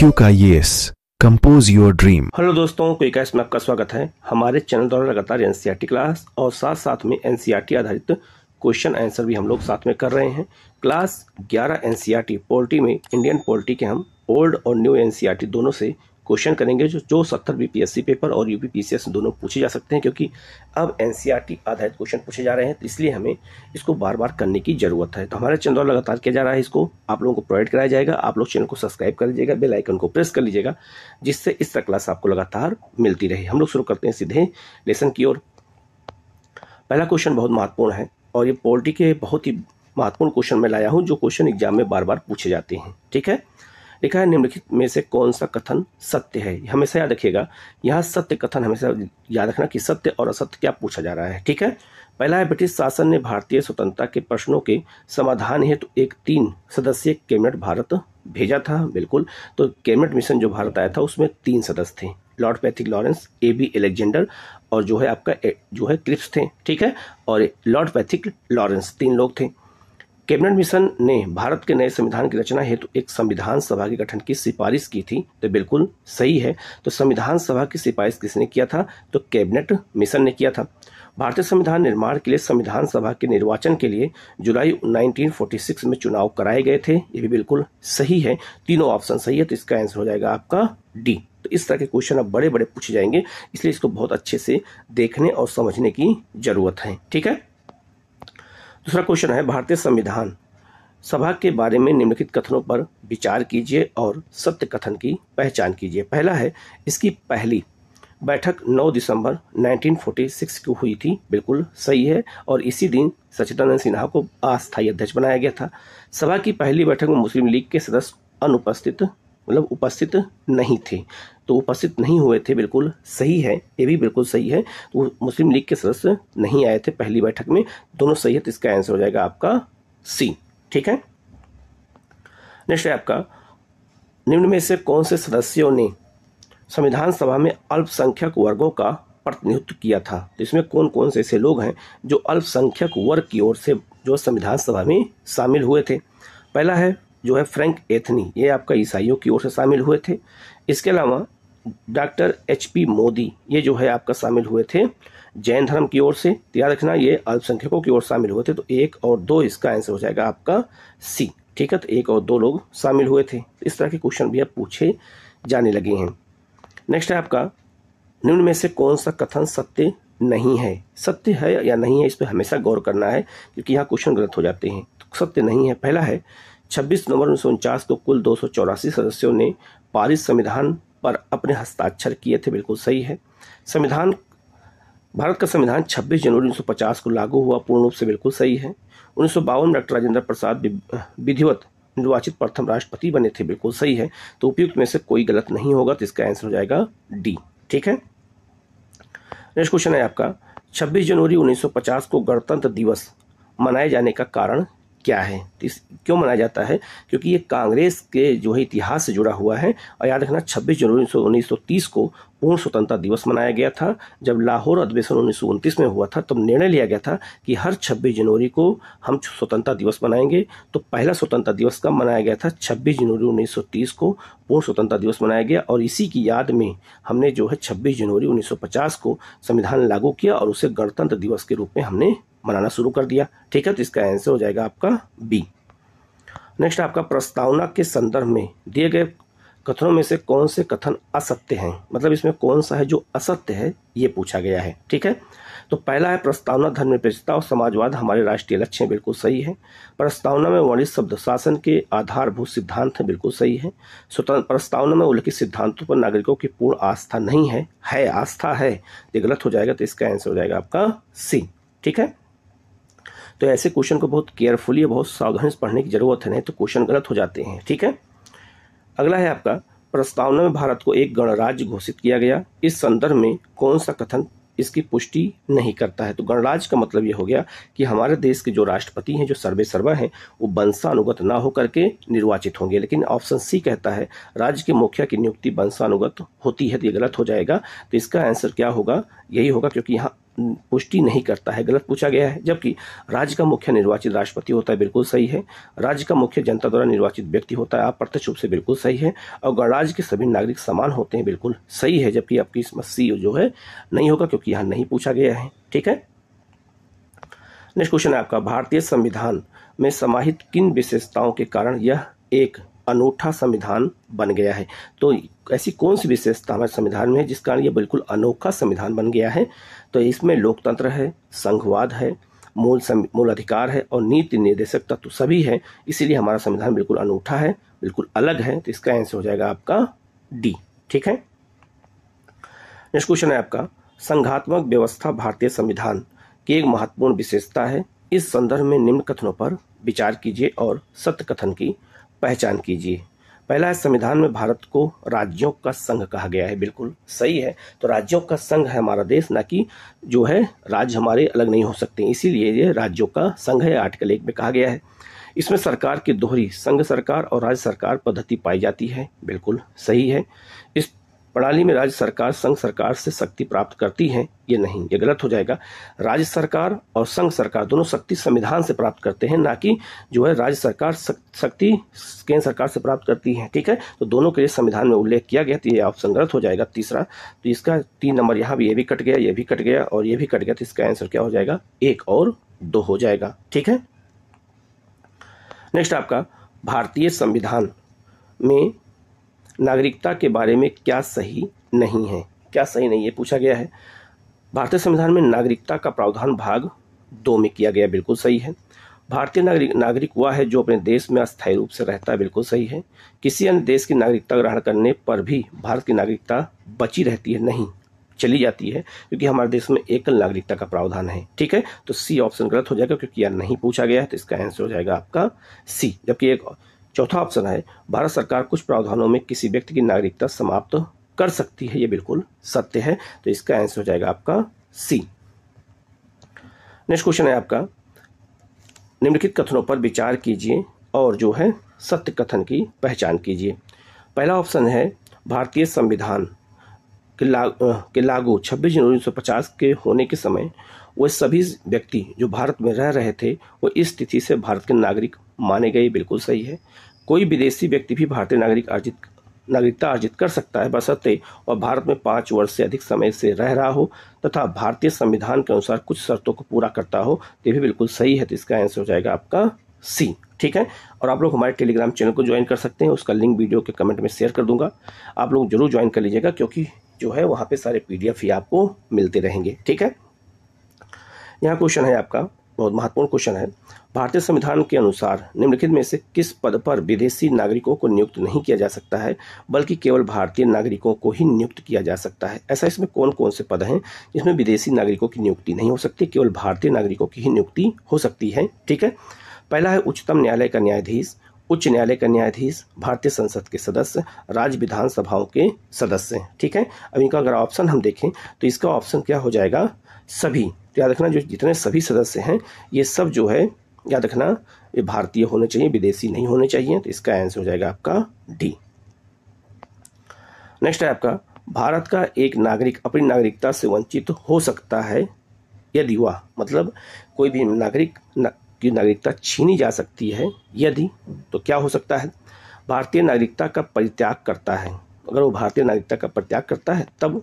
Q का ये compose your dream hello दोस्तों क्विक में आपका स्वागत है हमारे चैनल द्वारा लगातार एनसीईआरटी क्लास e और साथ साथ में एनसीईआरटी e आधारित क्वेश्चन आंसर भी हम लोग साथ में कर रहे हैं क्लास 11 एनसीईआरटी पोल्ट्री में इंडियन पोल्ट्री के हम ओल्ड और न्यू एनसीईआरटी e दोनों से क्वेश्चन करेंगे जो जो सत्तर बीपीएससी पेपर और पी दोनों पूछे जा सकते हैं क्योंकि अब एन e आधारित क्वेश्चन पूछे जा रहे हैं तो इसलिए हमें इसको बार बार करने की जरूरत है तो हमारे चैनल लगातार किया जा रहा है इसको आप लोगों को प्रोवाइड कराया जाएगा आप लोग चैनल को सब्सक्राइब कर लीजिएगा बेलाइकन को प्रेस कर लीजिएगा जिससे इस तरह क्लास आपको लगातार मिलती रहे हम लोग शुरू करते हैं सीधे लेसन की ओर पहला क्वेश्चन बहुत महत्वपूर्ण है और ये पोल्ट्री के बहुत ही महत्वपूर्ण क्वेश्चन मैं लाया हूँ जो क्वेश्चन एग्जाम में बार बार पूछे जाते हैं ठीक है लिखा है निम्नलिखित में से कौन सा कथन सत्य है हमेशा याद रखिएगा यहाँ सत्य कथन हमेशा याद रखना कि सत्य और असत्य क्या पूछा जा रहा है ठीक है पहला है ब्रिटिश शासन ने भारतीय स्वतंत्रता के प्रश्नों के समाधान हेतु तो एक तीन सदस्यीय कैबिनेट भारत भेजा था बिल्कुल तो कैबिनेट मिशन जो भारत आया था उसमें तीन सदस्य थे Lord Pethick Lawrence A B Alexander और जो है आपका जो है क्रिप्स थे ठीक है और लॉर्ड पैथिक लॉरेंस तीन लोग थे कैबिनेट मिशन ने भारत के नए संविधान की रचना हेतु तो एक संविधान सभा के गठन की सिफारिश की थी तो बिल्कुल सही है तो संविधान सभा की सिफारिश किसने किया था तो कैबिनेट मिशन ने किया था भारतीय संविधान निर्माण के लिए संविधान सभा के निर्वाचन के लिए जुलाई 1946 में चुनाव कराए गए थे ये भी बिल्कुल सही है तीनों ऑप्शन सही है तो इसका आंसर हो जाएगा आपका डी तो इस तरह के क्वेश्चन अब बड़े बड़े पूछे जाएंगे इसलिए इसको बहुत अच्छे से देखने और समझने की जरूरत है ठीक है दूसरा क्वेश्चन है भारतीय संविधान सभा के बारे में निम्नलिखित कथनों पर विचार कीजिए और सत्य कथन की पहचान कीजिए पहला है इसकी पहली बैठक 9 दिसंबर 1946 को हुई थी बिल्कुल सही है और इसी दिन सचिदानंद सिन्हा को अस्थायी अध्यक्ष बनाया गया था सभा की पहली बैठक में मुस्लिम लीग के सदस्य अनुपस्थित मतलब उपस्थित नहीं थे तो उपस्थित नहीं हुए थे बिल्कुल सही है ये भी बिल्कुल सही है तो मुस्लिम लीग के सदस्य नहीं आए थे पहली बैठक में दोनों सही है तो इसका आंसर हो जाएगा आपका सी ठीक है नेक्स्ट है आपका निम्न में से कौन से सदस्यों ने संविधान सभा में अल्पसंख्यक वर्गों का प्रतिनिधित्व किया था तो इसमें कौन कौन से ऐसे लोग हैं जो अल्पसंख्यक वर्ग की ओर से जो संविधान सभा में शामिल हुए थे पहला है जो है फ्रैंक एथनी ये आपका ईसाइयों की ओर से शामिल हुए थे इसके अलावा डॉक्टर एच पी मोदी ये जो है आपका शामिल हुए थे जैन धर्म की ओर से तो याद रखना ये अल्पसंख्यकों की ओर शामिल हुए थे तो एक और दो इसका आंसर हो जाएगा आपका सी ठीक है तो एक और दो लोग शामिल हुए थे इस तरह के क्वेश्चन भी अब पूछे जाने लगे हैं नेक्स्ट है आपका निम्न में से कौन सा कथन सत्य नहीं है सत्य है या नहीं है इस पर हमेशा गौर करना है क्योंकि यहाँ क्वेश्चन गलत हो जाते हैं तो सत्य नहीं है पहला है 26 नवंबर उन्नीस को कुल दो सदस्यों ने पारित संविधान पर अपने हस्ताक्षर किए थे बिल्कुल सही है संविधान भारत का संविधान 26 जनवरी 1950 को लागू हुआ पूर्ण रूप से बिल्कुल सही है उन्नीस में डॉक्टर राजेंद्र प्रसाद विधिवत निर्वाचित प्रथम राष्ट्रपति बने थे बिल्कुल सही है तो उपयुक्त में से कोई गलत नहीं होगा तो इसका आंसर हो जाएगा डी ठीक है नेक्स्ट क्वेश्चन है आपका 26 जनवरी 1950 को गणतंत्र दिवस मनाए जाने का कारण क्या है इस क्यों मनाया जाता है क्योंकि ये कांग्रेस के जो है इतिहास से जुड़ा हुआ है और याद रखना 26 जनवरी उन्नीस को पूर्ण स्वतंत्रता दिवस मनाया गया था जब लाहौर अधिवेशन उन्नीस में हुआ था तब तो निर्णय लिया गया था कि हर 26 जनवरी को हम स्वतंत्रता दिवस मनाएंगे तो पहला स्वतंत्रता दिवस कब मनाया गया था 26 जनवरी 1930 को पूर्ण स्वतंत्रता दिवस मनाया गया और इसी की याद में हमने जो है 26 जनवरी 1950 को संविधान लागू किया और उसे गणतंत्र दिवस के रूप में हमने बनाना शुरू कर दिया ठीक है तो इसका आंसर हो जाएगा आपका बी नेक्स्ट आपका प्रस्तावना के संदर्भ में दिए गए कथनों में से कौन से कथन असत्य हैं मतलब इसमें कौन सा है जो असत्य है ये पूछा गया है ठीक है तो पहला है प्रस्तावना धर्मनिरपेक्षता और समाजवाद हमारे राष्ट्रीय लक्ष्य बिल्कुल सही है प्रस्तावना में वर्णित शब्द शासन के आधारभूत सिद्धांत हैं बिल्कुल सही है स्वतंत्र प्रस्तावना में उल्लिखित सिद्धांतों पर नागरिकों की पूर्ण आस्था नहीं है है आस्था है ये गलत हो जाएगा तो इसका आंसर हो जाएगा आपका सी ठीक है तो ऐसे क्वेश्चन को बहुत केयरफुली बहुत सावधानी से पढ़ने की जरूरत है नहीं तो क्वेश्चन गलत हो जाते हैं ठीक है अगला है आपका प्रस्तावना में भारत को एक गणराज्य घोषित किया गया इस संदर्भ में कौन सा कथन इसकी पुष्टि नहीं करता है तो गणराज्य का मतलब यह हो गया कि हमारे देश के जो राष्ट्रपति हैं जो सर्वे सर्वा हैं वो वंशानुगत ना होकर के निर्वाचित होंगे लेकिन ऑप्शन सी कहता है राज्य के मुखिया की नियुक्ति वंशानुगत होती है तो ये गलत हो जाएगा तो इसका आंसर क्या होगा यही होगा क्योंकि यहाँ पुष्टि नहीं करता है गलत पूछा गया है जबकि राज्य का मुख्य निर्वाचित राष्ट्रपति होता है बिल्कुल सही है राज्य का मुख्य जनता द्वारा निर्वाचित व्यक्ति होता है आप प्रत्यक्ष रूप से बिल्कुल सही है और गणराज्य के सभी नागरिक समान होते हैं बिल्कुल सही है जबकि आपकी समस्या सी जो है नहीं होगा क्योंकि यहाँ नहीं पूछा गया है ठीक है नेक्स्ट क्वेश्चन है आपका भारतीय संविधान में समाहित किन विशेषताओं के कारण यह एक अनूठा संविधान बन गया है तो ऐसी कौन सी विशेषता हमारे संविधान में है जिस कारण यह बिल्कुल अनोखा संविधान बन गया है तो इसमें लोकतंत्र है संघवाद है मूल मूल अधिकार है और नीति निर्देशक तत्व तो सभी है इसीलिए हमारा संविधान बिल्कुल अनूठा है बिल्कुल अलग है तो इसका आंसर हो जाएगा आपका डी ठीक है नेक्स्ट क्वेश्चन है आपका संघात्मक व्यवस्था भारतीय संविधान की एक महत्वपूर्ण विशेषता है इस संदर्भ में निम्न कथनों पर विचार कीजिए और सत्य कथन की पहचान कीजिए पहला है संविधान में भारत को राज्यों का संघ कहा गया है बिल्कुल सही है तो राज्यों का संघ है हमारा देश ना कि जो है राज्य हमारे अलग नहीं हो सकते इसीलिए ये राज्यों का संघ है आर्टिकल एक में कहा गया है इसमें सरकार की दोहरी संघ सरकार और राज्य सरकार पद्धति पाई जाती है बिल्कुल सही है इस प्रणाली में राज्य सरकार संघ सरकार से शक्ति प्राप्त करती है ये नहीं ये गलत हो जाएगा राज्य सरकार और संघ सरकार दोनों शक्ति संविधान से प्राप्त करते हैं ना कि जो है राज्य सरकार शक्ति केंद्र सरकार से प्राप्त करती है ठीक है तो दोनों के लिए संविधान में उल्लेख किया गया तो ये ऑप्शन गलत हो जाएगा तीसरा तो इसका तीन नंबर यहाँ भी ये भी कट गया ये भी कट गया और ये भी कट गया तो इसका आंसर क्या हो जाएगा एक और दो हो जाएगा ठीक है नेक्स्ट आपका भारतीय संविधान में नागरिकता के बारे में क्या सही नहीं है क्या सही नहीं है पूछा गया है भारतीय संविधान में नागरिकता का प्रावधान भाग दो में किया गया बिल्कुल सही है भारतीय नागरिक नागरिक वह है जो अपने देश में अस्थायी रूप से रहता है बिल्कुल सही है किसी अन्य देश की नागरिकता ग्रहण करने पर भी भारत की नागरिकता बची रहती है नहीं चली जाती है क्योंकि हमारे देश में एकल नागरिकता का प्रावधान है ठीक है तो सी ऑप्शन गलत हो जाएगा क्योंकि यार नहीं पूछा गया है तो इसका आंसर हो जाएगा आपका सी जबकि एक चौथा ऑप्शन है भारत सरकार कुछ प्रावधानों में किसी व्यक्ति की नागरिकता समाप्त तो कर सकती है ये बिल्कुल सत्य है तो इसका आंसर हो जाएगा आपका सी नेक्स्ट क्वेश्चन है आपका निम्नलिखित कथनों पर विचार कीजिए और जो है सत्य कथन की पहचान कीजिए पहला ऑप्शन है भारतीय संविधान के, लागू छब्बीस जनवरी उन्नीस के होने के समय वो सभी व्यक्ति जो भारत में रह रहे थे वो इस तिथि से भारत के नागरिक माने गए बिल्कुल सही है कोई विदेशी व्यक्ति भी भारतीय नागरिक अर्जित नागरिकता अर्जित कर सकता है बसते और भारत में पाँच वर्ष से अधिक समय से रह रहा हो तथा भारतीय संविधान के अनुसार कुछ शर्तों को पूरा करता हो तो भी बिल्कुल सही है तो इसका आंसर हो जाएगा आपका सी ठीक है और आप लोग हमारे टेलीग्राम चैनल को ज्वाइन कर सकते हैं उसका लिंक वीडियो के कमेंट में शेयर कर दूंगा आप लोग जरूर ज्वाइन कर लीजिएगा क्योंकि जो है वहाँ पे सारे पीडीएफ ही आपको मिलते रहेंगे ठीक है यहाँ क्वेश्चन है आपका बहुत महत्वपूर्ण क्वेश्चन है भारतीय संविधान के अनुसार निम्नलिखित में से किस पद पर विदेशी नागरिकों को नियुक्त नहीं किया जा सकता है बल्कि केवल भारतीय नागरिकों को ही नियुक्त किया जा सकता है ऐसा इसमें कौन कौन से पद हैं जिसमें विदेशी नागरिकों की नियुक्ति नहीं हो सकती केवल भारतीय नागरिकों की ही नियुक्ति हो सकती है ठीक है पहला है उच्चतम न्यायालय का न्यायाधीश उच्च न्यायालय का न्यायाधीश भारतीय संसद के सदस्य राज्य विधानसभाओं के सदस्य ठीक है अब इनका अगर ऑप्शन हम देखें तो इसका ऑप्शन क्या हो जाएगा सभी याद रखना जो जितने सभी सदस्य हैं ये सब जो है याद रखना ये भारतीय होने चाहिए विदेशी नहीं होने चाहिए तो इसका आंसर हो जाएगा आपका डी नेक्स्ट है आपका भारत का एक नागरिक अपनी नागरिकता से वंचित हो सकता है यदि वह मतलब कोई भी नागरिक ना, की नागरिकता छीनी जा सकती है यदि तो क्या हो सकता है भारतीय नागरिकता का परित्याग करता है अगर वो भारतीय नागरिकता का परित्याग करता है तब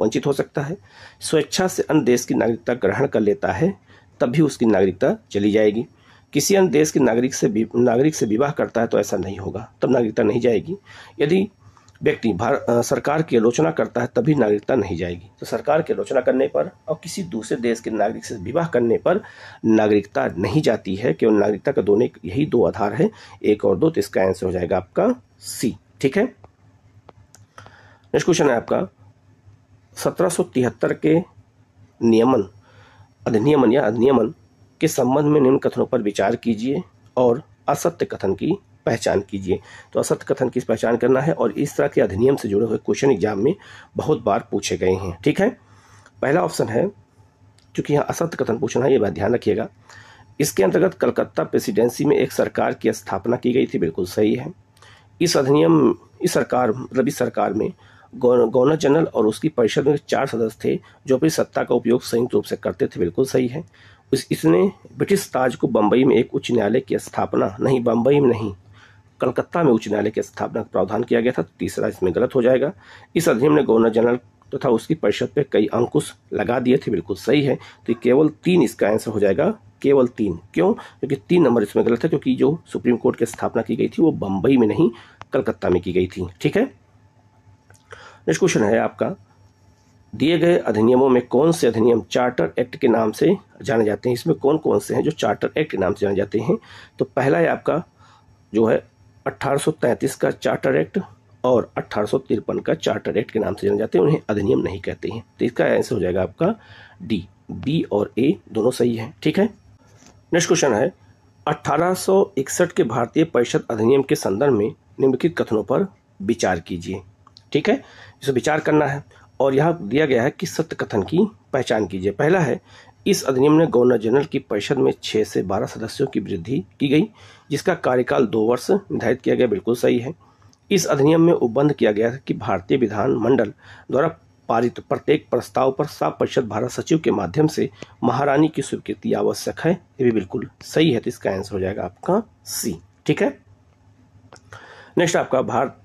वंचित हो सकता है स्वेच्छा से अन्य देश की नागरिकता ग्रहण कर लेता है तब भी उसकी नागरिकता चली जाएगी किसी अन्य देश के नागरिक से नागरिक से विवाह करता है तो ऐसा नहीं होगा तब नागरिकता नहीं जाएगी यदि व्यक्ति सरकार की आलोचना करता है तभी नागरिकता नहीं जाएगी तो सरकार की आलोचना करने पर और किसी दूसरे देश के नागरिक से विवाह करने पर नागरिकता नहीं जाती है केवल नागरिकता का दोनों यही दो आधार है एक और दो तो इसका आंसर हो जाएगा आपका सी ठीक है नेक्स्ट क्वेश्चन है आपका 1773 के नियमन अधिनियमन या अधिनियमन के संबंध में निम्न कथनों पर विचार कीजिए और असत्य कथन की पहचान कीजिए तो असत्य कथन की पहचान करना है और इस तरह के अधिनियम से जुड़े हुए क्वेश्चन एग्जाम में बहुत बार पूछे गए हैं ठीक है पहला ऑप्शन है चूंकि यहाँ असत्य कथन पूछना है ये बात ध्यान रखिएगा इसके अंतर्गत कलकत्ता प्रेसिडेंसी में एक सरकार की स्थापना की गई थी बिल्कुल सही है इस अधिनियम इस सरकार रबी सरकार में गवर्नर जनरल और उसकी परिषद में चार सदस्य थे जो अपनी सत्ता का उपयोग संयुक्त रूप से करते थे बिल्कुल सही है उस इसने ब्रिटिश ताज को बम्बई में एक उच्च न्यायालय की स्थापना नहीं बम्बई में नहीं कलकत्ता में उच्च न्यायालय की स्थापना का प्रावधान किया गया था तो तीसरा इसमें गलत हो जाएगा इस अधिनियम ने गवर्नर जनरल तथा तो उसकी परिषद पर कई अंकुश लगा दिए थे बिल्कुल सही है तो केवल तीन इसका आंसर हो जाएगा केवल तीन क्यों क्योंकि तीन नंबर इसमें गलत है क्योंकि जो सुप्रीम कोर्ट की स्थापना की गई थी वो बम्बई में नहीं कलकत्ता में की गई थी ठीक है नेक्स्ट क्वेश्चन है आपका दिए गए अधिनियमों में कौन से अधिनियम चार्टर एक्ट के नाम से जाने जाते हैं इसमें कौन कौन से हैं जो चार्टर एक्ट के नाम से जाने जाते हैं तो पहला है आपका जो है 1833 का चार्टर एक्ट और अट्ठारह का चार्टर एक्ट के नाम से जाने जाते हैं उन्हें अधिनियम नहीं कहते हैं तो इसका आंसर हो जाएगा आपका डी बी और ए दोनों सही है ठीक है नेक्स्ट क्वेश्चन है 1861 के भारतीय परिषद अधिनियम के संदर्भ में निम्नलिखित कथनों पर विचार कीजिए ठीक है इसे विचार करना है और यहाँ दिया गया है कि सत्य कथन की पहचान कीजिए पहला है इस अधिनियम में गवर्नर जनरल की परिषद में छः से बारह सदस्यों की वृद्धि की गई जिसका कार्यकाल दो वर्ष निर्धारित किया गया बिल्कुल सही है इस अधिनियम में उपबंध किया गया कि भारतीय विधान मंडल द्वारा पारित प्रत्येक प्रस्ताव पर सा परिषद भारत सचिव के माध्यम से महारानी की स्वीकृति आवश्यक है ये भी बिल्कुल सही है तो इसका आंसर हो जाएगा आपका सी ठीक है नेक्स्ट आपका भारत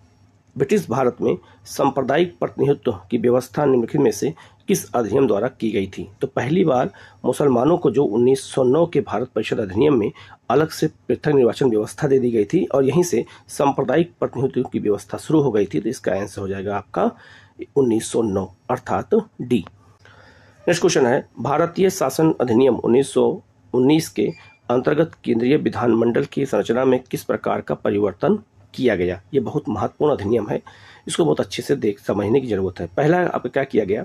ब्रिटिश भारत में सांप्रदायिक प्रतिनिधित्व की व्यवस्था निम्नलिखित में से किस अधिनियम द्वारा की गई थी तो पहली बार मुसलमानों को जो 1909 के भारत परिषद अधिनियम में अलग से पृथक निर्वाचन व्यवस्था दे दी गई थी और यहीं से सांप्रदायिक प्रतिनिधित्व की व्यवस्था शुरू हो गई थी तो इसका आंसर हो जाएगा आपका 1909 अर्थात डी नेक्स्ट क्वेश्चन है भारतीय शासन अधिनियम उन्नीस के अंतर्गत केंद्रीय विधानमंडल की संरचना में किस प्रकार का परिवर्तन किया गया ये बहुत महत्वपूर्ण अधिनियम है इसको बहुत अच्छे से देख समझने की जरूरत है पहला आप क्या किया गया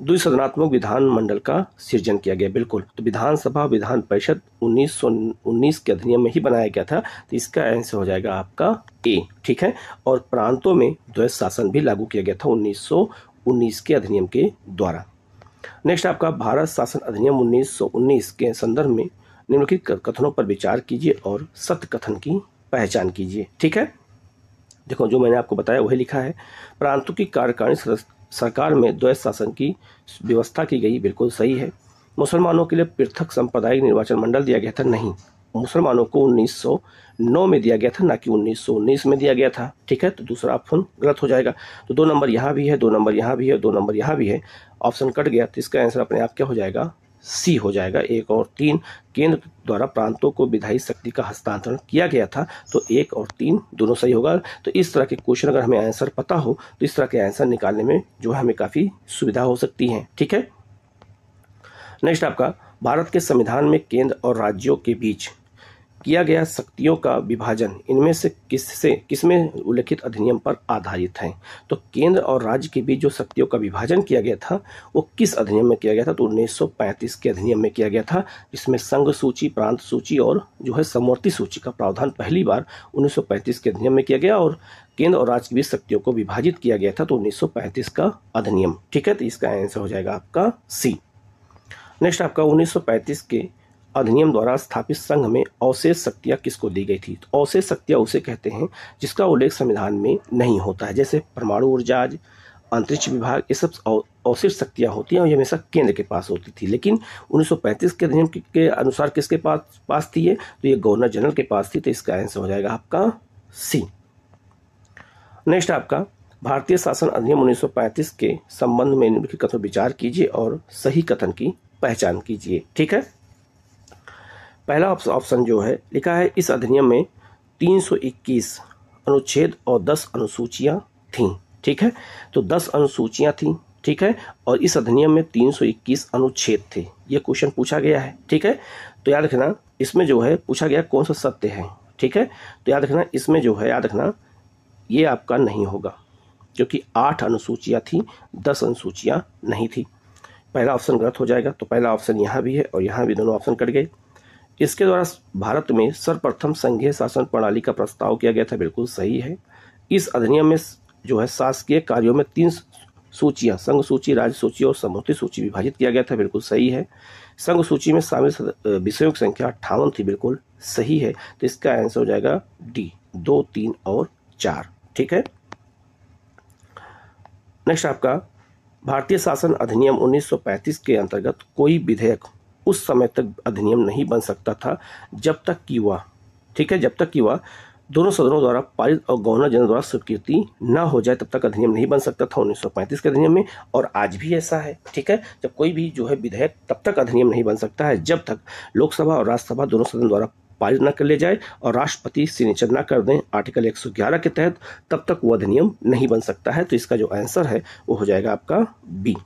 द्विसदनात्मक विधान मंडल का सृजन किया गया बिल्कुल तो विधानसभा विधान परिषद 1919 के अधिनियम में ही बनाया गया था तो इसका आंसर हो जाएगा आपका ए ठीक है और प्रांतों में द्वैत शासन भी लागू किया गया था 1919 के अधिनियम के द्वारा नेक्स्ट आपका भारत शासन अधिनियम 1919 के संदर्भ में निम्नलिखित कथनों पर विचार कीजिए और सत्य कथन की पहचान कीजिए ठीक है देखो जो मैंने आपको बताया वही लिखा है प्रांतों की कार्यकारिणी सरकार में द्वैत शासन की व्यवस्था की गई बिल्कुल सही है मुसलमानों के लिए पृथक सांप्रदायिक निर्वाचन मंडल दिया गया था नहीं मुसलमानों को 1909 में दिया गया था ना कि 1919 में दिया गया था ठीक है तो दूसरा ऑप्शन गलत हो जाएगा तो दो नंबर यहाँ भी है दो नंबर यहाँ भी है दो नंबर यहाँ भी है ऑप्शन कट गया तो इसका आंसर अपने आप क्या हो जाएगा सी हो जाएगा एक और तीन केंद्र द्वारा प्रांतों को विधायी शक्ति का हस्तांतरण किया गया था तो एक और तीन दोनों सही होगा तो इस तरह के क्वेश्चन अगर हमें आंसर पता हो तो इस तरह के आंसर निकालने में जो है हमें काफ़ी सुविधा हो सकती है ठीक है नेक्स्ट आपका भारत के संविधान में केंद्र और राज्यों के बीच किया गया शक्तियों का विभाजन इनमें से किससे किसमें उल्लिखित अधिनियम पर आधारित है तो केंद्र और राज्य के बीच जो शक्तियों का विभाजन किया गया था वो किस अधिनियम में किया गया था तो 1935 के अधिनियम में किया गया था इसमें संघ सूची प्रांत सूची और जो है समवर्ती सूची का प्रावधान पहली बार उन्नीस के अधिनियम में किया गया और केंद्र और राज्य के बीच शक्तियों को विभाजित किया गया था तो उन्नीस का अधिनियम ठीक है तो इसका आंसर हो जाएगा आपका सी नेक्स्ट आपका उन्नीस के अधिनियम द्वारा स्थापित संघ में अवशेष शक्तियाँ किसको दी गई थी तो अवशेष शक्तियाँ उसे कहते हैं जिसका उल्लेख संविधान में नहीं होता है जैसे परमाणु ऊर्जा अंतरिक्ष विभाग ये सब अवशेष शक्तियाँ होती हैं और ये हमेशा केंद्र के पास होती थी लेकिन 1935 के अधिनियम के अनुसार किसके पास पास थी ये तो ये गवर्नर जनरल के पास थी तो इसका आंसर हो जाएगा आपका सी नेक्स्ट आपका भारतीय शासन अधिनियम 1935 के संबंध में निम्नलिखित कथन विचार कीजिए और सही कथन की पहचान कीजिए ठीक है पहला ऑप्शन जो है लिखा है इस अधिनियम में 321 अनुच्छेद और 10 अनुसूचियां थीं ठीक है तो 10 अनुसूचियां थीं ठीक है और इस अधिनियम में 321 अनुच्छेद थे ये क्वेश्चन पूछा गया है ठीक है तो याद रखना इसमें जो है पूछा गया कौन सा सत्य है ठीक है तो याद रखना इसमें जो है याद रखना ये आपका नहीं होगा क्योंकि आठ अनुसूचियाँ थी दस अनुसूचियाँ नहीं थी पहला ऑप्शन गलत हो जाएगा तो पहला ऑप्शन यहाँ भी है और यहाँ भी दोनों ऑप्शन कट गए इसके द्वारा भारत में सर्वप्रथम संघीय शासन प्रणाली का प्रस्ताव किया गया था बिल्कुल सही है इस अधिनियम में जो है शासकीय कार्यों में तीन सूचियां संघ सूची राज्य सूची और समूहती सूची विभाजित किया गया था बिल्कुल सही है संघ सूची में शामिल विषयों की संख्या अट्ठावन थी बिल्कुल सही है तो इसका आंसर हो जाएगा डी दो तीन और चार ठीक है नेक्स्ट आपका भारतीय शासन अधिनियम 1935 के अंतर्गत कोई विधेयक उस समय तक अधिनियम नहीं बन सकता था जब तक कि वह ठीक है जब तक कि वह दोनों सदनों द्वारा पारित और गवर्नर जनरल द्वारा स्वीकृति न हो जाए तब तक अधिनियम नहीं बन सकता था 1935 के अधिनियम में और आज भी ऐसा है ठीक है जब कोई भी जो है विधेयक तब तक अधिनियम नहीं बन सकता है जब तक लोकसभा और राज्यसभा दोनों सदन द्वारा पारित न कर लिया जाए और राष्ट्रपति सिग्नेचर न कर दें आर्टिकल एक के तहत तब तक वो अधिनियम नहीं बन सकता है तो इसका जो आंसर है वो हो जाएगा आपका बी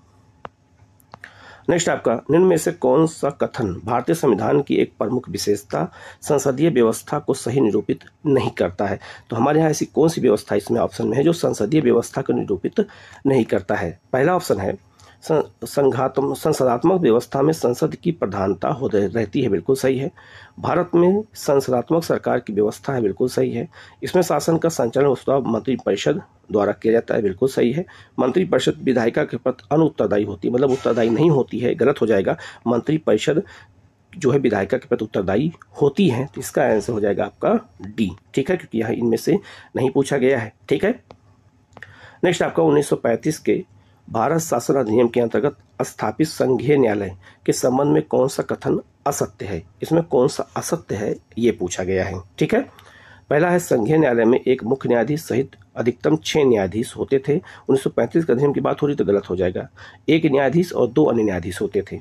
नेक्स्ट आपका निम्न में से कौन सा कथन भारतीय संविधान की एक प्रमुख विशेषता संसदीय व्यवस्था को सही निरूपित नहीं करता है तो हमारे यहाँ ऐसी कौन सी व्यवस्था इसमें ऑप्शन में है जो संसदीय व्यवस्था को निरूपित नहीं करता है पहला ऑप्शन है संघात्म संसदात्मक व्यवस्था में संसद की प्रधानता हो रहती है बिल्कुल सही है भारत में संसदात्मक सरकार की व्यवस्था है बिल्कुल सही है इसमें शासन का संचालन उत्सव मंत्रिपरिषद द्वारा किया जाता है बिल्कुल सही है मंत्रिपरिषद विधायिका के प्रति उत्तरदायी होती है मतलब उत्तरदायी नहीं होती है गलत हो जाएगा मंत्रिपरिषद जो है विधायिका के प्रति उत्तरदायी होती है तो इसका आंसर हो जाएगा आपका डी ठीक है क्योंकि यहाँ इनमें से नहीं पूछा गया है ठीक है नेक्स्ट आपका 1935 के भारत शासन अधिनियम के अंतर्गत स्थापित संघीय न्यायालय के संबंध में कौन सा कथन असत्य है इसमें कौन सा असत्य है ये पूछा गया है ठीक है पहला है संघीय न्यायालय में एक मुख्य न्यायाधीश सहित अधिकतम छह न्यायाधीश होते थे 1935 के अधिनियम की बात हो रही तो गलत हो जाएगा एक न्यायाधीश और दो अन्य न्यायाधीश होते थे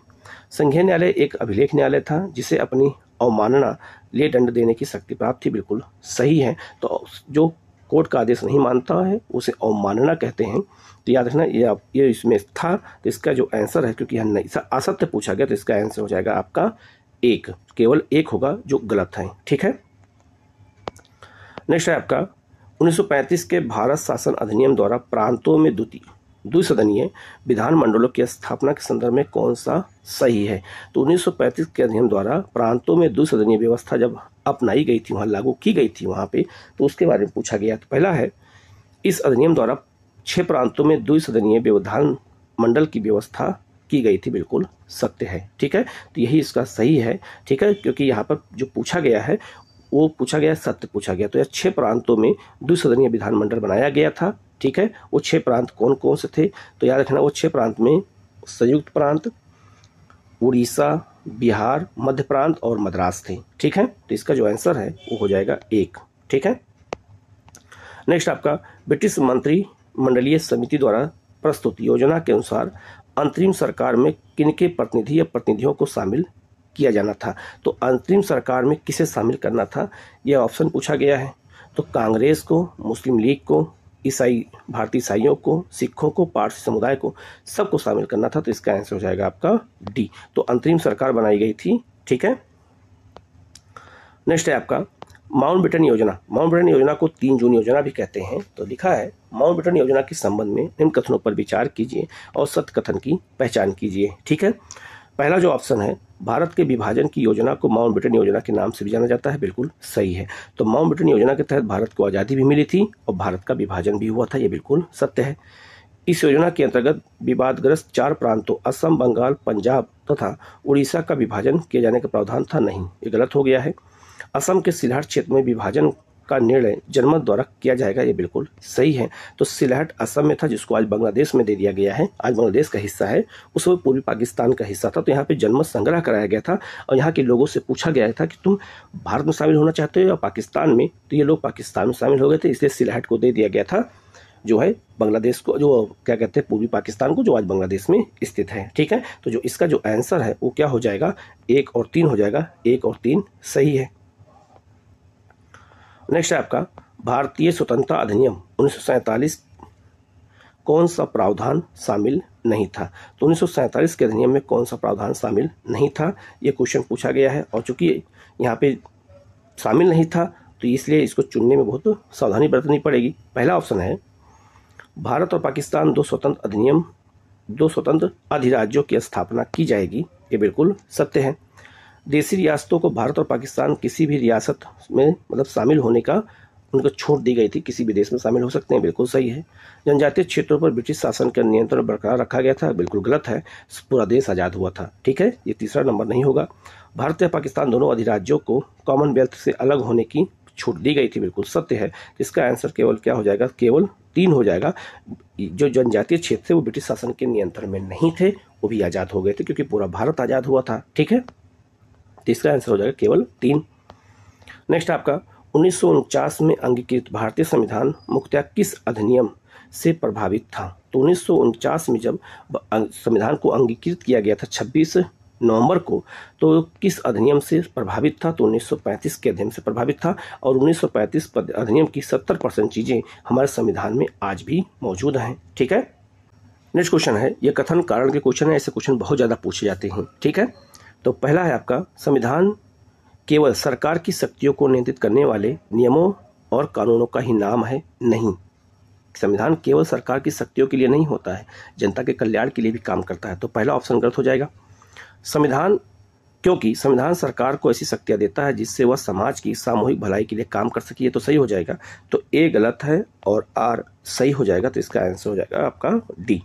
संघीय न्यायालय एक अभिलेख न्यायालय था जिसे अपनी अवमानना लिए दंड देने की शक्ति प्राप्त थी बिल्कुल सही है तो जो कोर्ट का आदेश नहीं मानता है उसे अवमानना कहते हैं तो याद रखना ये आप ये इसमें था तो इसका जो आंसर है क्योंकि यहाँ नहीं असत्य पूछा गया तो इसका आंसर हो जाएगा आपका एक केवल एक होगा जो गलत है ठीक है नेक्स्ट है आपका 1935 के भारत शासन अधिनियम द्वारा प्रांतों में द्वितीय द्विसदनीय विधानमंडलों की स्थापना के संदर्भ में कौन सा सही है तो 1935 के अधिनियम द्वारा प्रांतों में द्विसदनीय व्यवस्था जब अपनाई गई थी वहाँ लागू की गई थी वहाँ पे तो उसके बारे में पूछा गया तो पहला है इस अधिनियम द्वारा छः प्रांतों में द्विसदनीय व्यवधान मंडल की व्यवस्था की गई थी बिल्कुल सत्य है ठीक है तो यही इसका सही है ठीक है क्योंकि यहाँ पर जो पूछा गया है वो पूछा गया सत्य पूछा गया तो यह छः प्रांतों में द्विसदनीय विधानमंडल बनाया गया था ठीक है वो छः प्रांत कौन कौन से थे तो याद रखना वो छः प्रांत में संयुक्त प्रांत उड़ीसा बिहार मध्य प्रांत और मद्रास थे ठीक है तो इसका जो आंसर है वो हो जाएगा एक ठीक है नेक्स्ट आपका ब्रिटिश मंत्री मंडलीय समिति द्वारा प्रस्तुत योजना के अनुसार अंतरिम सरकार में किनके प्रतिनिधि या प्रतिनिधियों को शामिल किया जाना था तो अंतरिम सरकार में किसे शामिल करना था यह ऑप्शन पूछा गया है तो कांग्रेस को मुस्लिम लीग को ईसाई भारतीय ईसाइयों को सिखों को पारसी समुदाय को सबको शामिल करना था तो इसका आंसर हो जाएगा आपका डी तो अंतरिम सरकार बनाई गई थी ठीक है नेक्स्ट है आपका माउंट बेटन योजना माउंट बेटन योजना को तीन जून योजना भी कहते हैं तो लिखा है माउंट बेटन योजना के संबंध में निम्न कथनों पर विचार कीजिए और सत्य कथन की पहचान कीजिए ठीक है पहला जो ऑप्शन है भारत के विभाजन की योजना को माउंट बेटन योजना के नाम से भी जाना जाता है बिल्कुल सही है तो माउंट बेटन योजना के तहत भारत को आज़ादी भी मिली थी और भारत का विभाजन भी हुआ था ये बिल्कुल सत्य है इस योजना के अंतर्गत विवादग्रस्त चार प्रांतों असम बंगाल पंजाब तथा उड़ीसा का विभाजन किए जाने का प्रावधान था नहीं ये गलत हो गया है असम के सिलहट क्षेत्र में विभाजन का निर्णय जनमत द्वारा किया जाएगा ये बिल्कुल सही है तो सिलहट असम में था जिसको आज बांग्लादेश में दे दिया गया है आज बांग्लादेश का हिस्सा है उस समय पूर्वी पाकिस्तान का हिस्सा था तो यहाँ पे जनमत संग्रह कराया गया था और यहाँ के लोगों से पूछा गया था कि तुम भारत में शामिल होना चाहते हो या पाकिस्तान में तो ये लोग पाकिस्तान में शामिल हो गए थे इसलिए सिलहट को दे दिया गया था जो है बांग्लादेश को जो क्या कहते हैं पूर्वी पाकिस्तान को जो आज बांग्लादेश में स्थित है ठीक है तो जो इसका जो आंसर है वो क्या हो जाएगा एक और तीन हो जाएगा एक और तीन सही है नेक्स्ट है आपका भारतीय स्वतंत्रता अधिनियम उन्नीस कौन सा प्रावधान शामिल नहीं था तो उन्नीस के अधिनियम में कौन सा प्रावधान शामिल नहीं था ये क्वेश्चन पूछा गया है और चूंकि यहाँ पे शामिल नहीं था तो इसलिए इसको चुनने में बहुत सावधानी बरतनी पड़ेगी पहला ऑप्शन है भारत और पाकिस्तान दो स्वतंत्र अधिनियम दो स्वतंत्र अधिराज्यों की स्थापना की जाएगी ये बिल्कुल सत्य है देसी रियासतों को भारत और पाकिस्तान किसी भी रियासत में मतलब शामिल होने का उनको छूट दी गई थी किसी भी देश में शामिल हो सकते हैं बिल्कुल सही है जनजातीय क्षेत्रों पर ब्रिटिश शासन का नियंत्रण बरकरार रखा गया था बिल्कुल गलत है पूरा देश आज़ाद हुआ था ठीक है ये तीसरा नंबर नहीं होगा भारत या पाकिस्तान दोनों अधिराज्यों को कॉमनवेल्थ से अलग होने की छूट दी गई थी बिल्कुल सत्य है इसका आंसर केवल क्या हो जाएगा केवल तीन हो जाएगा जो जनजातीय क्षेत्र थे वो ब्रिटिश शासन के नियंत्रण में नहीं थे वो भी आज़ाद हो गए थे क्योंकि पूरा भारत आज़ाद हुआ था ठीक है तीसरा आंसर हो जाएगा केवल तीन नेक्स्ट आपका उन्नीस में अंगीकृत भारतीय संविधान मुख्यतः किस अधिनियम से प्रभावित था तो उन्नीस में जब अं- संविधान को अंगीकृत किया गया था 26 नवंबर को तो किस अधिनियम से प्रभावित था तो 1935 के अधिनियम से प्रभावित था और 1935 अधिनियम की 70 परसेंट चीज़ें हमारे संविधान में आज भी मौजूद हैं ठीक है नेक्स्ट क्वेश्चन है ये कथन कारण के क्वेश्चन है ऐसे क्वेश्चन बहुत ज़्यादा पूछे जाते हैं ठीक है तो पहला है आपका संविधान केवल सरकार की शक्तियों को नियंत्रित करने वाले नियमों और कानूनों का ही नाम है नहीं संविधान केवल सरकार की शक्तियों के लिए नहीं होता है जनता के कल्याण के लिए भी काम करता है तो पहला ऑप्शन गलत हो जाएगा संविधान क्योंकि संविधान सरकार को ऐसी शक्तियाँ देता है जिससे वह समाज की सामूहिक भलाई के लिए काम कर सके है तो सही हो जाएगा तो ए गलत है और आर सही हो जाएगा तो इसका आंसर हो जाएगा आपका डी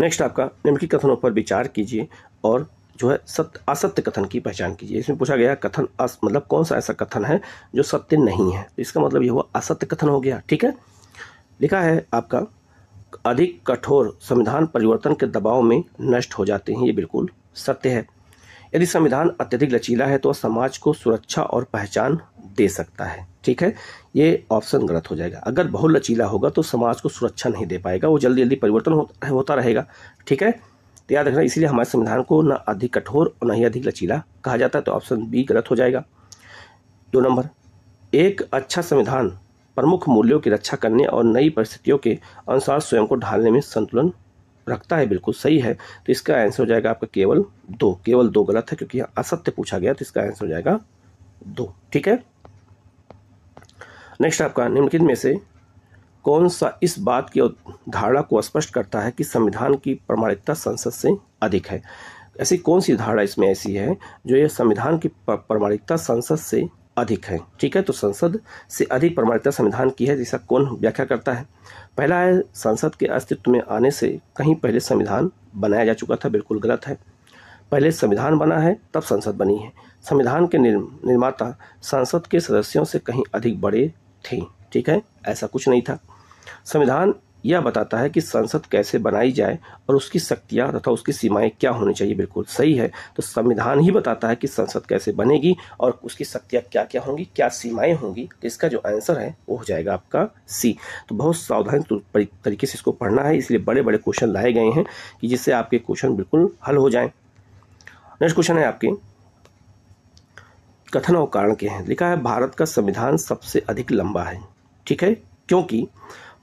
नेक्स्ट आपका निम्नलिखित कथनों पर विचार कीजिए और जो है सत्य असत्य कथन की पहचान कीजिए इसमें पूछा गया कथन अस मतलब कौन सा ऐसा कथन है जो सत्य नहीं है तो इसका मतलब ये हुआ असत्य कथन हो गया ठीक है लिखा है आपका अधिक कठोर संविधान परिवर्तन के दबाव में नष्ट हो जाते हैं ये बिल्कुल सत्य है यदि संविधान अत्यधिक लचीला है तो समाज को सुरक्षा और पहचान दे सकता है ठीक है ये ऑप्शन गलत हो जाएगा अगर बहुत लचीला होगा तो समाज को सुरक्षा नहीं दे पाएगा वो जल्दी जल्दी परिवर्तन होता रहेगा ठीक है तो याद रखना इसलिए हमारे संविधान को ना अधिक कठोर और न ही अधिक लचीला कहा जाता है तो ऑप्शन बी गलत हो जाएगा दो नंबर एक अच्छा संविधान प्रमुख मूल्यों की रक्षा करने और नई परिस्थितियों के अनुसार स्वयं को ढालने में संतुलन रखता है बिल्कुल सही है तो इसका आंसर हो जाएगा आपका केवल दो केवल दो गलत है क्योंकि यहाँ असत्य पूछा गया तो इसका आंसर हो जाएगा दो ठीक है नेक्स्ट आपका निम्नलिखित में से कौन सा इस बात की धारणा को स्पष्ट करता है कि संविधान की प्रमाणिकता संसद से अधिक है ऐसी कौन सी धारणा इसमें ऐसी है जो यह संविधान की प्रमाणिकता संसद से अधिक है ठीक है तो संसद से अधिक प्रमाणिकता संविधान की है जिसका कौन व्याख्या करता है पहला है संसद के अस्तित्व में आने से कहीं पहले संविधान बनाया जा चुका था बिल्कुल गलत है पहले संविधान बना है तब संसद बनी है संविधान के निर्माता संसद के सदस्यों से कहीं अधिक बड़े थे ठीक है ऐसा कुछ नहीं था संविधान यह बताता है कि संसद कैसे बनाई जाए और उसकी शक्तियां तथा उसकी सीमाएं क्या होनी चाहिए बिल्कुल सही है तो संविधान ही बताता है कि संसद कैसे बनेगी और उसकी शक्तियां क्या क्या होंगी क्या सीमाएं होंगी तो इसका जो आंसर है वो हो जाएगा आपका सी तो बहुत सावधानी तरीके से इसको पढ़ना है इसलिए बड़े बड़े क्वेश्चन लाए गए हैं कि जिससे आपके क्वेश्चन बिल्कुल हल हो जाए नेक्स्ट क्वेश्चन है आपके कथन और कारण के हैं लिखा है भारत का संविधान सबसे अधिक लंबा है ठीक है क्योंकि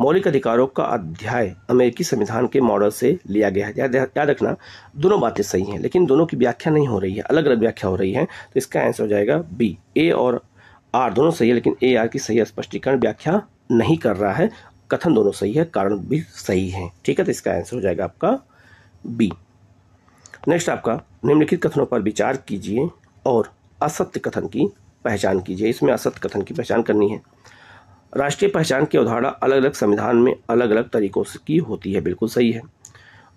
मौलिक अधिकारों का अध्याय अमेरिकी संविधान के मॉडल से लिया गया है याद रखना दोनों बातें सही हैं लेकिन दोनों की व्याख्या नहीं हो रही है अलग अलग व्याख्या हो रही है तो इसका आंसर हो जाएगा बी ए और आर दोनों सही है लेकिन ए आर की सही स्पष्टीकरण व्याख्या नहीं कर रहा है कथन दोनों सही है कारण भी सही है ठीक है तो इसका आंसर हो जाएगा आपका बी नेक्स्ट आपका निम्नलिखित कथनों पर विचार कीजिए और असत्य कथन की पहचान कीजिए इसमें असत्य कथन की पहचान करनी है राष्ट्रीय पहचान की अवधारणा अलग अलग संविधान में अलग अलग तरीकों से की होती है बिल्कुल सही है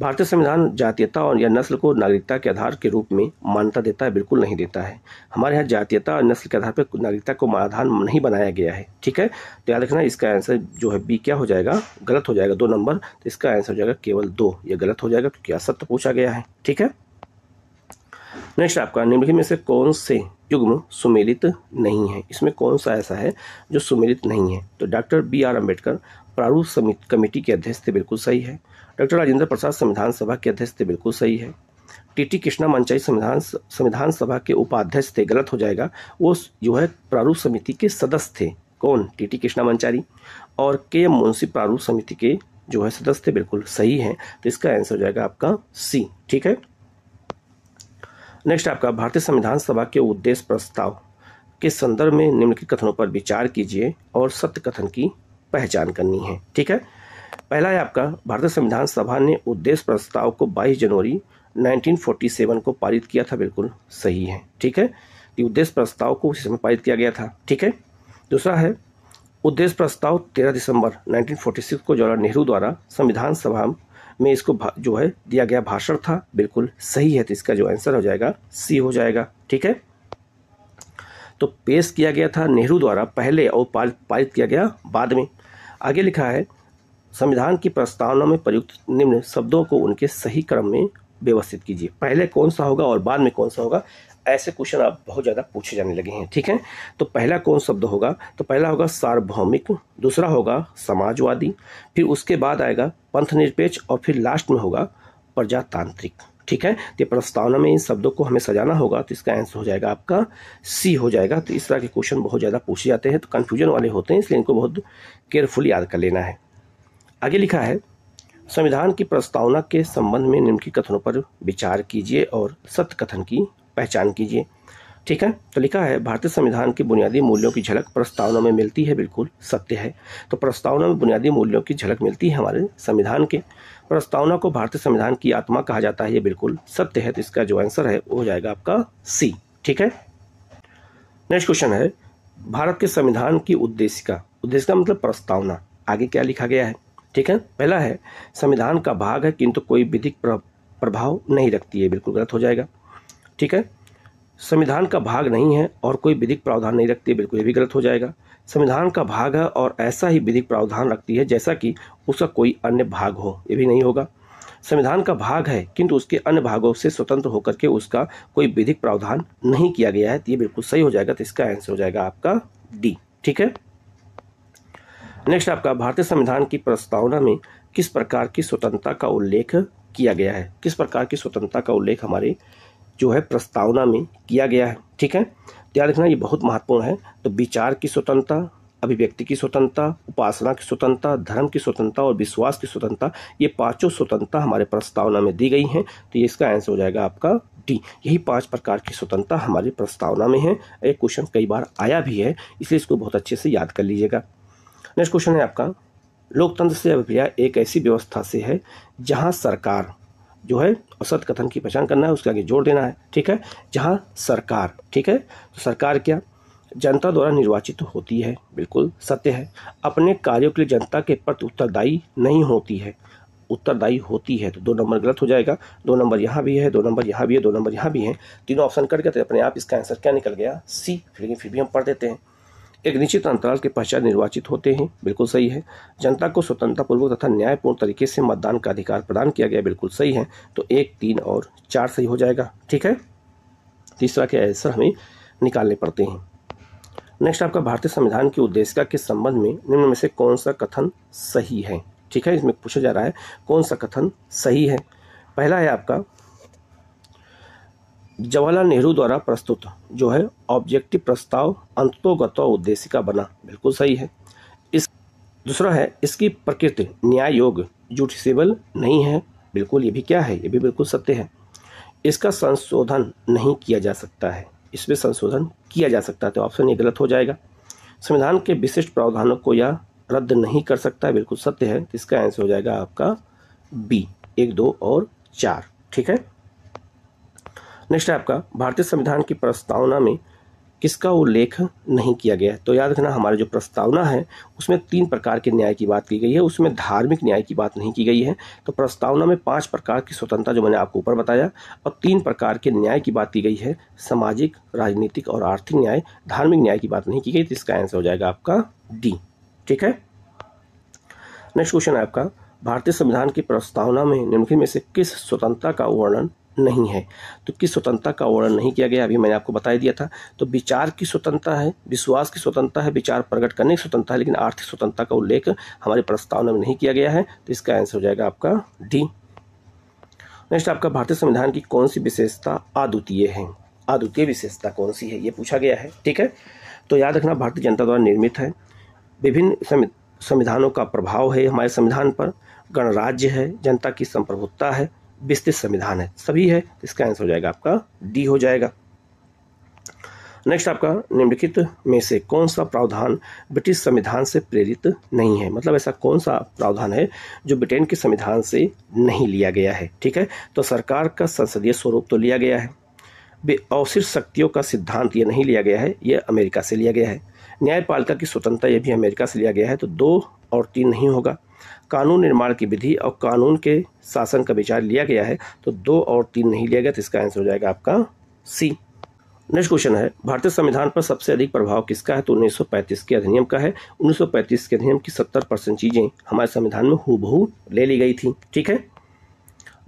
भारतीय संविधान जातीयता और या नस्ल को नागरिकता के आधार के रूप में मान्यता देता है बिल्कुल नहीं देता है हमारे यहाँ जातीयता और नस्ल के आधार पर नागरिकता को आधार नहीं बनाया गया है ठीक है तो याद रखना इसका आंसर जो है बी क्या हो जाएगा गलत हो जाएगा दो नंबर तो इसका आंसर हो जाएगा केवल दो यह गलत हो जाएगा क्योंकि असत्य पूछा गया है ठीक है नेक्स्ट आपका निम्नलिखित में से कौन से युग्म सुमेलित नहीं है इसमें कौन सा ऐसा है जो सुमेलित नहीं है तो डॉक्टर बी आर अम्बेडकर प्रारूप समिति कमेटी के अध्यक्ष थे बिल्कुल सही है डॉक्टर राजेंद्र प्रसाद संविधान सभा के अध्यक्ष थे बिल्कुल सही है टी टी कृष्णा मंचाई संविधान संविधान सभा के उपाध्यक्ष थे गलत हो जाएगा वो जो है प्रारूप समिति के सदस्य थे कौन टी टी कृष्णा मंचारी और के एम मुंशी प्रारूप समिति के जो है सदस्य थे बिल्कुल सही है तो इसका आंसर हो जाएगा आपका सी ठीक है नेक्स्ट आपका भारतीय संविधान सभा के उद्देश्य प्रस्ताव के संदर्भ में निम्नलिखित कथनों पर विचार कीजिए और सत्य कथन की पहचान करनी है ठीक है पहला है आपका भारतीय संविधान सभा ने उद्देश्य प्रस्ताव को 22 जनवरी 1947 को पारित किया था बिल्कुल सही है ठीक है कि उद्देश्य प्रस्ताव को उसी समय पारित किया गया था ठीक है दूसरा है उद्देश्य प्रस्ताव 13 दिसंबर 1946 को जवाहरलाल नेहरू द्वारा संविधान सभा में इसको जो है दिया गया भाषण था बिल्कुल सही है तो इसका जो आंसर हो जाएगा सी हो जाएगा ठीक है तो पेश किया गया था नेहरू द्वारा पहले और पारित किया गया बाद में आगे लिखा है संविधान की प्रस्तावना में प्रयुक्त निम्न शब्दों को उनके सही क्रम में व्यवस्थित कीजिए पहले कौन सा होगा और बाद में कौन सा होगा ऐसे क्वेश्चन आप बहुत ज़्यादा पूछे जाने लगे हैं ठीक है तो पहला कौन शब्द होगा तो पहला होगा सार्वभौमिक दूसरा होगा समाजवादी फिर उसके बाद आएगा पंथ निरपेक्ष और फिर लास्ट में होगा प्रजातांत्रिक ठीक है तो प्रस्तावना में इन शब्दों को हमें सजाना होगा तो इसका आंसर हो जाएगा आपका सी हो जाएगा तो इस तरह के क्वेश्चन बहुत ज़्यादा पूछे जाते हैं तो कन्फ्यूजन वाले होते हैं इसलिए इनको बहुत केयरफुल याद कर लेना है आगे लिखा है संविधान की प्रस्तावना के संबंध में निम्नलिखित कथनों पर विचार कीजिए और सत्य कथन की पहचान कीजिए ठीक है तो लिखा है भारतीय संविधान के बुनियादी मूल्यों की झलक प्रस्तावना में मिलती है बिल्कुल सत्य है तो प्रस्तावना में बुनियादी मूल्यों की झलक मिलती है हमारे संविधान के प्रस्तावना को भारतीय संविधान की आत्मा कहा जाता है ये बिल्कुल सत्य है तो इसका जो आंसर है वो हो जाएगा आपका सी ठीक है नेक्स्ट क्वेश्चन है भारत के संविधान की उद्देश्य का उद्देश्य का मतलब प्रस्तावना आगे क्या लिखा गया है ठीक है पहला है संविधान का भाग है किंतु कोई विधिक प्रभाव नहीं रखती है बिल्कुल गलत हो जाएगा ठीक है संविधान का भाग नहीं है और कोई विधिक प्रावधान नहीं रखती है बिल्कुल ये भी गलत हो जाएगा संविधान का भाग है और ऐसा ही विधिक प्रावधान रखती है जैसा कि उसका कोई अन्य भाग हो ये भी नहीं होगा संविधान का भाग है किंतु उसके अन्य भागों से स्वतंत्र होकर के उसका कोई विधिक प्रावधान नहीं किया गया है तो ये बिल्कुल सही हो जाएगा तो इसका आंसर हो जाएगा आपका डी ठीक है नेक्स्ट आपका भारतीय संविधान की प्रस्तावना में किस प्रकार की स्वतंत्रता का उल्लेख किया गया है किस प्रकार की स्वतंत्रता का उल्लेख हमारे जो है प्रस्तावना में किया गया है ठीक है ध्यान तो याद रखना ये बहुत महत्वपूर्ण है तो विचार की स्वतंत्रता अभिव्यक्ति की स्वतंत्रता उपासना की स्वतंत्रता धर्म की स्वतंत्रता और विश्वास की स्वतंत्रता ये पांचों स्वतंत्रता हमारे प्रस्तावना में दी गई हैं तो ये इसका आंसर हो जाएगा आपका डी यही पांच प्रकार की स्वतंत्रता हमारी प्रस्तावना में है एक क्वेश्चन कई बार आया भी है इसलिए इसको बहुत अच्छे से याद कर लीजिएगा नेक्स्ट क्वेश्चन है आपका लोकतंत्र से अभिप्रिया एक ऐसी व्यवस्था से है जहाँ सरकार जो है असत कथन की पहचान करना है उसके आगे जोड़ देना है ठीक है जहाँ सरकार ठीक है तो सरकार क्या जनता द्वारा निर्वाचित होती है बिल्कुल सत्य है अपने कार्यों के लिए जनता के प्रति उत्तरदायी नहीं होती है उत्तरदायी होती है तो दो नंबर गलत हो जाएगा दो नंबर यहाँ भी है दो नंबर यहाँ भी है दो नंबर यहाँ भी है तीनों ऑप्शन कट गए तो अपने आप इसका आंसर क्या निकल गया सी लेकिन फिर भी हम पढ़ देते हैं एक निश्चित अंतराल के पश्चात निर्वाचित होते हैं बिल्कुल सही है जनता को स्वतंत्रतापूर्वक तथा न्यायपूर्ण तरीके से मतदान का अधिकार प्रदान किया गया बिल्कुल सही है तो एक तीन और चार सही हो जाएगा ठीक है तीसरा के आंसर हमें निकालने पड़ते हैं नेक्स्ट आपका भारतीय संविधान की उद्देशिका के संबंध में निम्न में से कौन सा कथन सही है ठीक है इसमें पूछा जा रहा है कौन सा कथन सही है पहला है आपका जवाहरलाल नेहरू द्वारा प्रस्तुत जो है ऑब्जेक्टिव प्रस्ताव अंतोगत उद्देश्य का बना बिल्कुल सही है इस दूसरा है इसकी प्रकृति न्याय योग जूटिसेबल नहीं है बिल्कुल ये भी क्या है ये भी बिल्कुल सत्य है इसका संशोधन नहीं किया जा सकता है इसमें संशोधन किया जा सकता है तो ऑप्शन ये गलत हो जाएगा संविधान के विशिष्ट प्रावधानों को यह रद्द नहीं कर सकता बिल्कुल सत्य है इसका आंसर हो जाएगा आपका बी एक दो और चार ठीक है नेक्स्ट है आपका भारतीय संविधान की प्रस्तावना में किसका उल्लेख नहीं किया गया है तो याद रखना हमारी जो प्रस्तावना है उसमें तीन प्रकार के न्याय की बात की गई है उसमें धार्मिक न्याय की बात नहीं की गई है तो प्रस्तावना में पांच प्रकार की स्वतंत्रता जो मैंने आपको ऊपर बताया और तीन प्रकार के न्याय की बात की गई है सामाजिक राजनीतिक और आर्थिक न्याय धार्मिक न्याय की बात नहीं की गई तो इसका आंसर हो जाएगा आपका डी ठीक है नेक्स्ट क्वेश्चन है आपका भारतीय संविधान की प्रस्तावना में निम्नलिखित में से किस स्वतंत्रता का वर्णन नहीं है तो किस स्वतंत्रता का वर्णन नहीं किया गया अभी मैंने आपको बता दिया था तो विचार की स्वतंत्रता है विश्वास की स्वतंत्रता है विचार प्रकट करने की स्वतंत्रता है लेकिन आर्थिक स्वतंत्रता का उल्लेख हमारे प्रस्तावना में नहीं किया गया है तो इसका आंसर हो जाएगा आपका डी नेक्स्ट आपका भारतीय संविधान की कौन सी विशेषता अद्वितीय है अद्वितीय विशेषता कौन सी है ये पूछा गया है ठीक है तो याद रखना भारतीय जनता द्वारा निर्मित है विभिन्न संविधानों का प्रभाव है हमारे संविधान पर गणराज्य है जनता की संप्रभुता है विस्तृत संविधान है सभी है तो इसका आंसर हो जाएगा आपका डी हो जाएगा नेक्स्ट आपका निम्नलिखित में से कौन सा प्रावधान ब्रिटिश संविधान से प्रेरित नहीं है मतलब ऐसा कौन सा प्रावधान है जो ब्रिटेन के संविधान से नहीं लिया गया है ठीक है तो सरकार का संसदीय स्वरूप तो लिया गया है अवशिष्ट शक्तियों का सिद्धांत ये नहीं लिया गया है यह अमेरिका से लिया गया है न्यायपालिका की स्वतंत्रता यह भी अमेरिका से लिया गया है तो दो और तीन नहीं होगा कानून निर्माण की विधि और कानून के शासन का विचार लिया गया है तो दो और तीन नहीं लिया गया तो इसका आंसर हो जाएगा आपका सी नेक्स्ट क्वेश्चन है भारतीय संविधान पर सबसे अधिक प्रभाव किसका है तो 1935 के अधिनियम का है 1935 के अधिनियम की 70 परसेंट चीज़ें हमारे संविधान में हूबहू ले ली गई थी ठीक है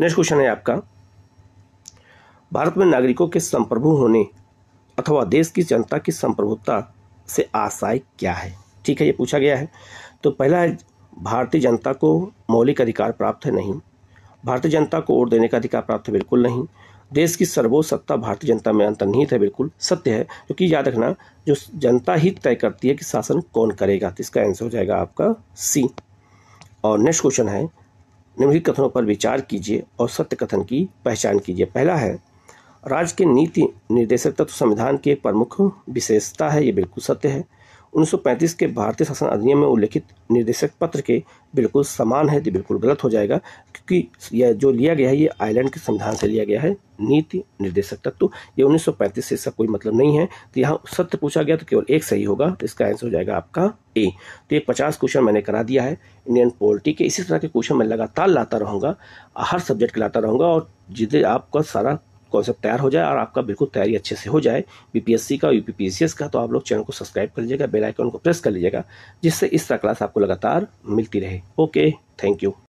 नेक्स्ट क्वेश्चन है आपका भारत में नागरिकों के संप्रभु होने अथवा देश की जनता की संप्रभुता से आशाय क्या है ठीक है ये पूछा गया है तो पहला है भारतीय जनता को मौलिक अधिकार प्राप्त है नहीं भारतीय जनता को वोट देने का अधिकार प्राप्त है बिल्कुल नहीं देश की सर्वोच्च सत्ता भारतीय जनता में अंतर्निहित है बिल्कुल सत्य है क्योंकि याद रखना जो जनता ही तय करती है कि शासन कौन करेगा तो इसका आंसर हो जाएगा आपका सी और नेक्स्ट क्वेश्चन है निम्नलिखित कथनों पर विचार कीजिए और सत्य कथन की पहचान कीजिए पहला है राज्य के नीति निर्देशक तत्व संविधान की एक प्रमुख विशेषता है ये बिल्कुल सत्य है 1935 के भारतीय शासन अधिनियम में उल्लिखित निर्देशक पत्र के बिल्कुल समान है तो बिल्कुल गलत हो जाएगा क्योंकि यह जो लिया गया है ये आयरलैंड के संविधान से लिया गया है नीति निर्देशक तत्व तो ये 1935 से इसका कोई मतलब नहीं है तो यहाँ सत्य पूछा गया तो केवल एक सही होगा तो इसका आंसर हो जाएगा आपका ए तो ये पचास क्वेश्चन मैंने करा दिया है इंडियन पॉलिटी के इसी तरह के क्वेश्चन मैं लगातार लाता रहूँगा हर सब्जेक्ट के लाता रहूँगा और जिधे आपका सारा कॉन्सेप्ट तैयार हो जाए और आपका बिल्कुल तैयारी अच्छे से हो जाए बीपीएससी का यूपीपीएससीएस का तो आप लोग चैनल को सब्सक्राइब कर लीजिएगा बेल को प्रेस कर लीजिएगा जिससे इस तरह क्लास आपको लगातार मिलती रहे ओके थैंक यू